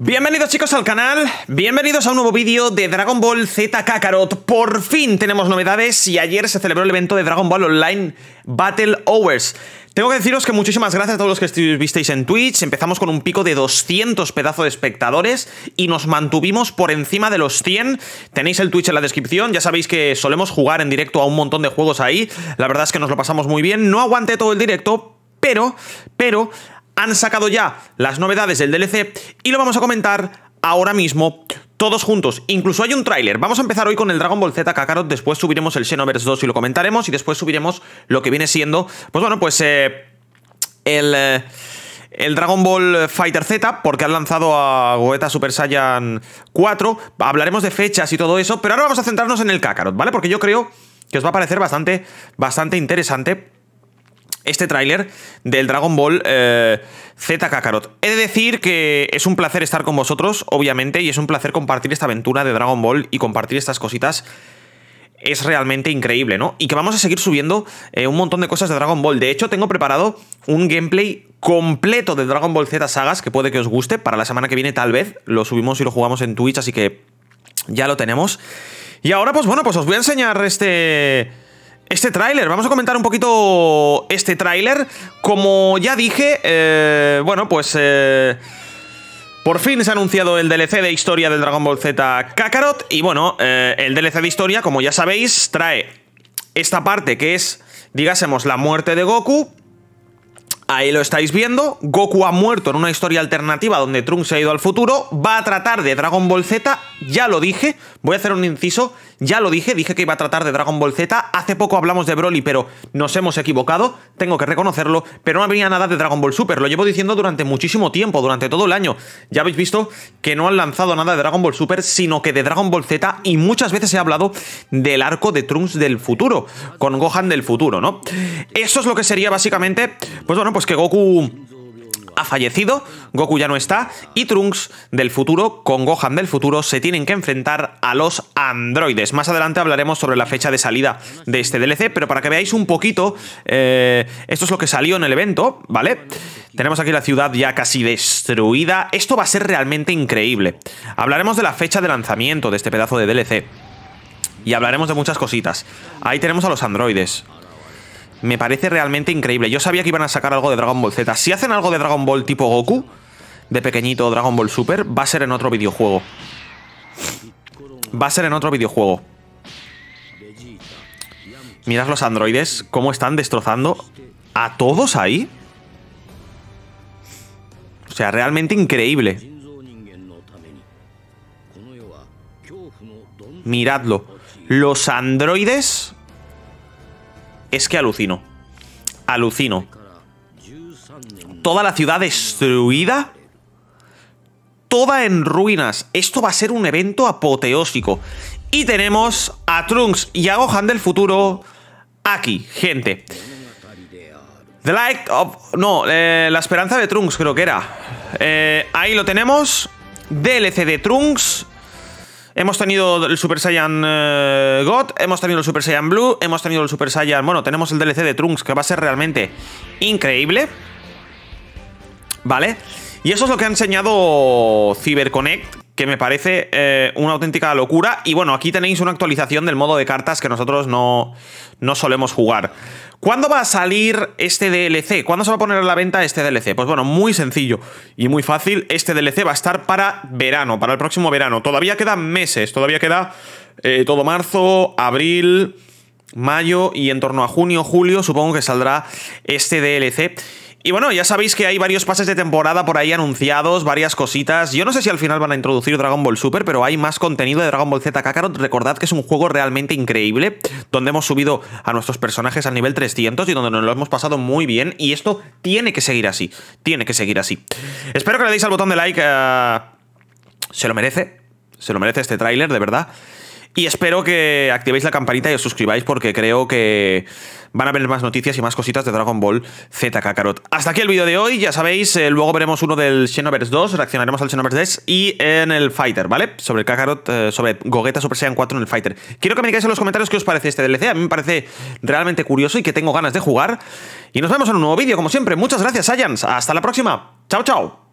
Bienvenidos chicos al canal, bienvenidos a un nuevo vídeo de Dragon Ball Z Kakarot. Por fin tenemos novedades y ayer se celebró el evento de Dragon Ball Online Battle Hours. Tengo que deciros que muchísimas gracias a todos los que estuvisteis en Twitch. Empezamos con un pico de 200 pedazos de espectadores y nos mantuvimos por encima de los 100. Tenéis el Twitch en la descripción. Ya sabéis que solemos jugar en directo a un montón de juegos ahí. La verdad es que nos lo pasamos muy bien. No aguanté todo el directo, pero, pero han sacado ya las novedades del DLC y lo vamos a comentar ahora mismo todos juntos. Incluso hay un tráiler. Vamos a empezar hoy con el Dragon Ball Z Kakarot, después subiremos el Xenoverse 2 y lo comentaremos y después subiremos lo que viene siendo, pues bueno, pues eh, el... Eh, el Dragon Ball Fighter Z, porque han lanzado a Goeta Super Saiyan 4. Hablaremos de fechas y todo eso, pero ahora vamos a centrarnos en el Kakarot, ¿vale? Porque yo creo que os va a parecer bastante, bastante interesante este tráiler del Dragon Ball eh, Z Kakarot. He de decir que es un placer estar con vosotros, obviamente, y es un placer compartir esta aventura de Dragon Ball y compartir estas cositas es realmente increíble, ¿no? Y que vamos a seguir subiendo eh, un montón de cosas de Dragon Ball. De hecho, tengo preparado un gameplay completo de Dragon Ball Z Sagas, que puede que os guste, para la semana que viene tal vez. Lo subimos y lo jugamos en Twitch, así que ya lo tenemos. Y ahora, pues bueno, pues os voy a enseñar este... Este tráiler, vamos a comentar un poquito este tráiler. Como ya dije, eh, bueno, pues... Eh, por fin se ha anunciado el DLC de historia del Dragon Ball Z Kakarot. Y bueno, eh, el DLC de historia, como ya sabéis, trae esta parte que es, digásemos, la muerte de Goku. Ahí lo estáis viendo, Goku ha muerto en una historia alternativa donde Trunks se ha ido al futuro, va a tratar de Dragon Ball Z, ya lo dije, voy a hacer un inciso, ya lo dije, dije que iba a tratar de Dragon Ball Z, hace poco hablamos de Broly pero nos hemos equivocado, tengo que reconocerlo, pero no había nada de Dragon Ball Super, lo llevo diciendo durante muchísimo tiempo, durante todo el año, ya habéis visto que no han lanzado nada de Dragon Ball Super, sino que de Dragon Ball Z y muchas veces he hablado del arco de Trunks del futuro, con Gohan del futuro, ¿no? Eso es lo que sería básicamente, pues bueno, pues pues que Goku ha fallecido, Goku ya no está, y Trunks del futuro, con Gohan del futuro, se tienen que enfrentar a los androides. Más adelante hablaremos sobre la fecha de salida de este DLC, pero para que veáis un poquito, eh, esto es lo que salió en el evento, ¿vale? Tenemos aquí la ciudad ya casi destruida. Esto va a ser realmente increíble. Hablaremos de la fecha de lanzamiento de este pedazo de DLC. Y hablaremos de muchas cositas. Ahí tenemos a los androides me parece realmente increíble. Yo sabía que iban a sacar algo de Dragon Ball Z. Si hacen algo de Dragon Ball tipo Goku, de pequeñito Dragon Ball Super, va a ser en otro videojuego. Va a ser en otro videojuego. Mirad los androides, cómo están destrozando a todos ahí. O sea, realmente increíble. Miradlo. Los androides es que alucino. Alucino. Toda la ciudad destruida. Toda en ruinas. Esto va a ser un evento apoteósico. Y tenemos a Trunks y a Gohan del futuro aquí, gente. The Light of... No, eh, la esperanza de Trunks creo que era. Eh, ahí lo tenemos. DLC de Trunks. Hemos tenido el Super Saiyan eh, God, hemos tenido el Super Saiyan Blue, hemos tenido el Super Saiyan... Bueno, tenemos el DLC de Trunks, que va a ser realmente increíble. Vale. Y eso es lo que ha enseñado CyberConnect, que me parece eh, una auténtica locura. Y bueno, aquí tenéis una actualización del modo de cartas que nosotros no, no solemos jugar. ¿Cuándo va a salir este DLC? ¿Cuándo se va a poner a la venta este DLC? Pues bueno, muy sencillo y muy fácil. Este DLC va a estar para verano, para el próximo verano. Todavía quedan meses, todavía queda eh, todo marzo, abril, mayo y en torno a junio, julio supongo que saldrá este DLC. Y bueno, ya sabéis que hay varios pases de temporada por ahí anunciados, varias cositas. Yo no sé si al final van a introducir Dragon Ball Super, pero hay más contenido de Dragon Ball Z Kakarot. Recordad que es un juego realmente increíble, donde hemos subido a nuestros personajes al nivel 300 y donde nos lo hemos pasado muy bien. Y esto tiene que seguir así, tiene que seguir así. Espero que le deis al botón de like. Eh, se lo merece, se lo merece este tráiler, de verdad. Y espero que activéis la campanita y os suscribáis porque creo que van a ver más noticias y más cositas de Dragon Ball Z Kakarot. Hasta aquí el vídeo de hoy, ya sabéis, eh, luego veremos uno del Xenoverse 2, reaccionaremos al Xenoverse 3 y en el Fighter, ¿vale? Sobre el Kakarot, eh, sobre Gogeta Super Saiyan 4 en el Fighter. Quiero que me digáis en los comentarios qué os parece este DLC, a mí me parece realmente curioso y que tengo ganas de jugar. Y nos vemos en un nuevo vídeo, como siempre. Muchas gracias, Saiyans. Hasta la próxima. Chao, chao.